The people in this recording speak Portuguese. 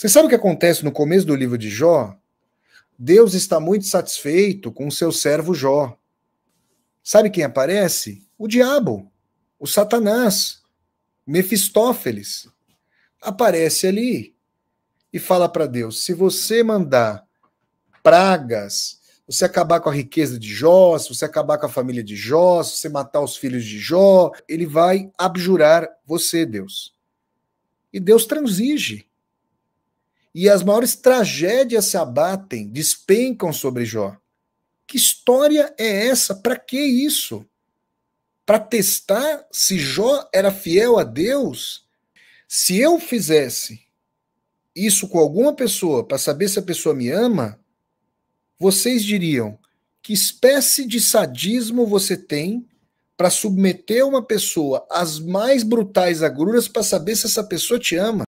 Você sabe o que acontece no começo do livro de Jó? Deus está muito satisfeito com o seu servo Jó. Sabe quem aparece? O diabo, o Satanás, Mefistófeles. Aparece ali e fala para Deus: se você mandar pragas, você acabar com a riqueza de Jó, se você acabar com a família de Jó, se você matar os filhos de Jó, ele vai abjurar você, Deus. E Deus transige e as maiores tragédias se abatem, despencam sobre Jó. Que história é essa? Para que isso? Para testar se Jó era fiel a Deus? Se eu fizesse isso com alguma pessoa para saber se a pessoa me ama, vocês diriam: que espécie de sadismo você tem para submeter uma pessoa às mais brutais agruras para saber se essa pessoa te ama?